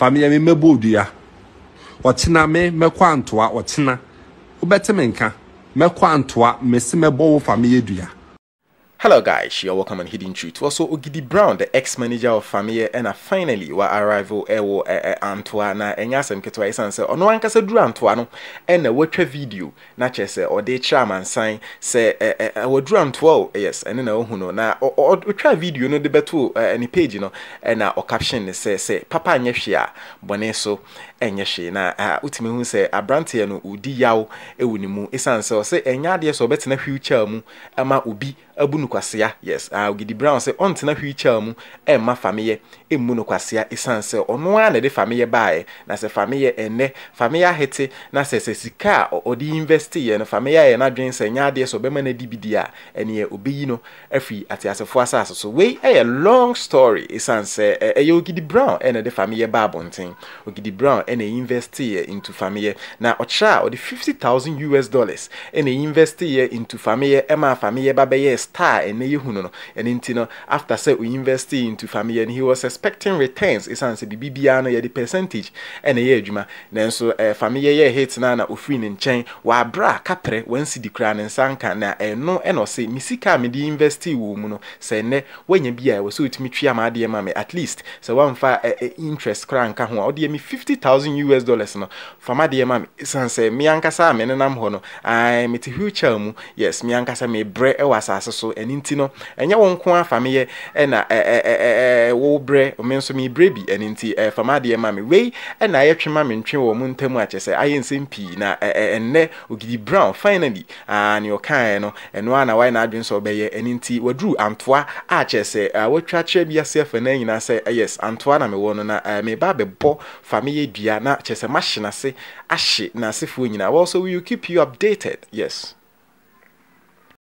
famia mi mɛbɔ odua ɔkyena me mɛkɔ antoa ɔkyena wobɛte me nka mɛkɔ antoa mesi mɛbɔ wo famia dua Hello guys, you're welcome on Hidden Truth. Also, Ogidi Brown, the ex-manager of Famiye, and uh, finally, wa arrival ewo eh, eh, eh, Antoa na enya eh, asem ketewa isan sɛ ɔno ankasa duru Antoa no ɛna eh, watwa video na kyerɛ sɛ ɔde kyerɛ amansan sɛ eh, eh, waduru Antoine. o oh, yes ɛne na ɔhu no na ɔtwa video no de bɛto eh, ne page no ɛna ɔcaption ne sɛ sɛ papa anyɛ hwee a bɔne so ɛnyɛ hwee na uh, ah, wotumi hu sɛ aberanteɛ no ɔdi yaw ɛwɔ ne mu isan sɛ ɔsɛ ɛnyɛ adeɛ sɛ ɔbɛtena wheelchair mu ɛma obi abu no kwasea yes ah ogidi brown sɛ ɔntena wheelchair mu ɛmma fameyɛ ɛmmu no kwasea ɛsiane sɛ ɔno ara na ɛde fameyɛ baeɛ na sɛ fameyɛ ɛnɛ fameyɛ ahete na sɛ sɛ sika a ɔde invest yɛ no fameyɛ ayɛ n'adwene sɛ nyɛ adeɛ sɛ ɔbɛma no adi bi deɛ a ɛneɛ obɛyi no afiri ateasefoɔ asase so wei ɛyɛ long story ɛsiane sɛ ɛyɛ ogidi brown ɛna ɛde fameyɛ baa abɔnten ogidi brown ɛna invest yɛ into fameyɛ na ɔkyerɛ a ɔde thousand us dollars ɛna invest yɛ into fameyɛ ɛma fameyɛ ba bɛyɛɛ star ɛnɛ yɛ hunu no ɛno nti no after sɛ we invest into family and he was expecting returns ɛsan sɛ biribi biara no yɛde percentage ɛna ɛyɛ adwuma nanso ɛɛ eh, family yɛ hate na na ofiri ne nkyɛn wabra kaprɛ wansi di kura ne nsa nka na ɛno ɛna ɔsɛ me sika a mede invest wɔ mu no sɛ ɛnɛ wanya bi a ɛwɔ sɛ wotumi twia adeɛ ma me at least sɛ wamfa ɛɛ eh, eh, interest kora nka ho a ɔde yɛ fifty thousand us dollars no fama deɛ ma me ɛsan sɛ me ankasa a nenam hɔ no ɛɛ mete wheelchair mu yes me ankasa me brɛ ɛwɔ asase so ɛne nti no ɛnyɛ wɔn nko afameyɛ ɛna ɛɛɛɛ wɔbrɛ ɔmo nso mi brɛ bi ɛne nti ɛfama adeɛ ma mi wei ɛna ayɛtwe ma mi ntwe wɔ mo ntam akyɛ sɛ ayɛ nsɛm pii na ɛɛ ɛnɛ ogidi brown finally aa nea ɔkaeɛ no ɛno a na wayɛ n'adwene sɛ ɔbɛyɛ ɛne nti waduru antoa akyɛ sɛ wɔatwa akyerɛ bi ase afa na nyinaa sɛ yes antoa na mewɔ no na meba abɛbɔ fameyɛ dua na kyɛ sɛ mahye n'ase ahye n'asefoɔ nyinaa wɔn nso we will keep you updated yes.